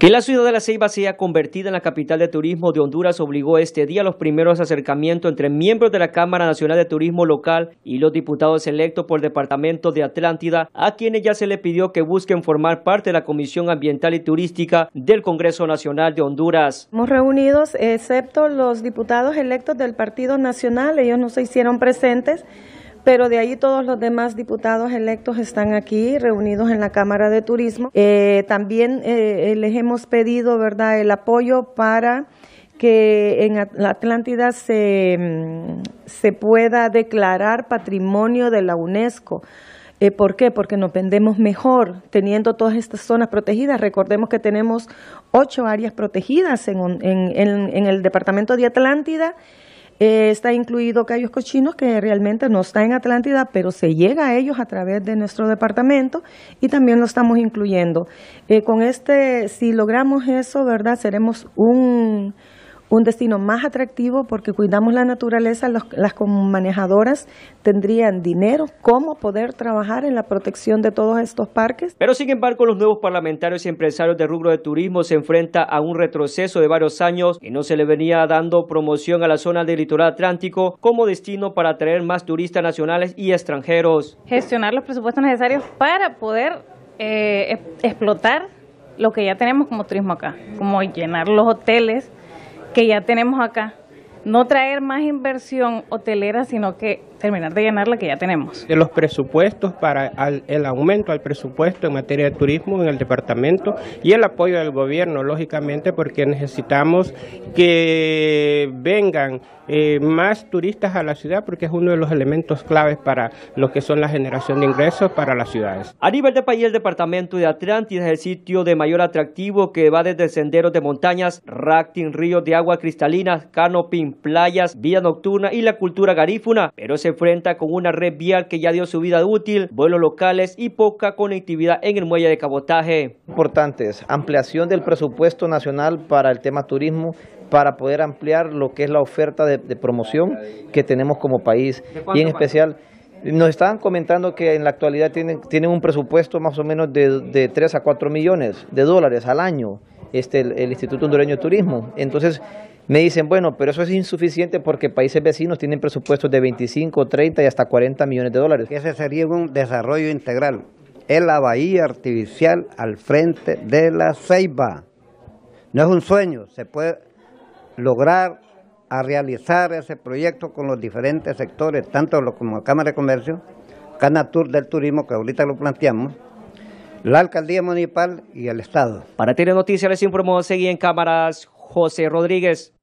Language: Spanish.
Que la ciudad de La Ceiba sea convertida en la capital de turismo de Honduras obligó este día los primeros acercamientos entre miembros de la Cámara Nacional de Turismo Local y los diputados electos por el Departamento de Atlántida, a quienes ya se le pidió que busquen formar parte de la Comisión Ambiental y Turística del Congreso Nacional de Honduras. Hemos reunidos, excepto los diputados electos del Partido Nacional, ellos no se hicieron presentes pero de ahí todos los demás diputados electos están aquí reunidos en la Cámara de Turismo. Eh, también eh, eh, les hemos pedido ¿verdad? el apoyo para que en Atlántida mm, se, pueda declarar patrimonio de la UNESCO. ¿Por qué? Porque nos vendemos mejor teniendo todas estas zonas protegidas. Recordemos que tenemos ocho áreas protegidas en el departamento de Atlántida eh, está incluido Cayos Cochinos, que realmente no está en Atlántida, pero se llega a ellos a través de nuestro departamento y también lo estamos incluyendo. Eh, con este, si logramos eso, ¿verdad? Seremos un, un destino más atractivo porque cuidamos la naturaleza, los, las manejadoras tendrían dinero, cómo poder trabajar en la protección de todos estos parques. Pero sin embargo, los nuevos parlamentarios y empresarios del rubro de turismo se enfrentan a un retroceso de varios años y no se le venía dando promoción a la zona del litoral atlántico como destino para atraer más turistas nacionales y extranjeros. Gestionar los presupuestos necesarios para poder eh, e-, explotar lo que ya tenemos como turismo acá, como llenar los hoteles, que ya tenemos acá. No traer más inversión hotelera, sino que terminar de llenar la que ya tenemos. De los presupuestos para el aumento al presupuesto en materia de turismo en el departamento y el apoyo del gobierno, lógicamente, porque necesitamos que vengan eh, más turistas a la ciudad porque es uno de los elementos claves para lo que son la generación de ingresos para las ciudades. A nivel de país, el departamento de Atlántida es el sitio de mayor atractivo que va desde senderos de montañas, rafting, ríos de agua cristalina, canoping, playas, vía nocturna y la cultura garífuna, pero se Frente con una red vial que ya dio su vida útil, vuelos locales y poca conectividad en el muelle de cabotaje. Importantes, ampliación del presupuesto nacional para el tema turismo, para poder ampliar lo que es la oferta de, promoción que tenemos como país y en especial... Nos estaban comentando que en la actualidad tienen, un presupuesto más o menos de, de 3 a 4 millones de dólares al año. Este, el, Instituto Hondureño de Turismo. Entonces, me dicen, bueno, pero eso es insuficiente porque países vecinos tienen presupuestos de 25, 30 y hasta 40 millones de dólares. Ese sería un desarrollo integral. Es la bahía artificial al frente de la ceiba. No es un sueño, se puede lograr a realizar ese proyecto con los diferentes sectores, tanto como la Cámara de Comercio, Canatur del Turismo, que ahorita lo planteamos, la alcaldía municipal y el Estado. Para tener Noticias les informó seguí en cámaras José Rodríguez.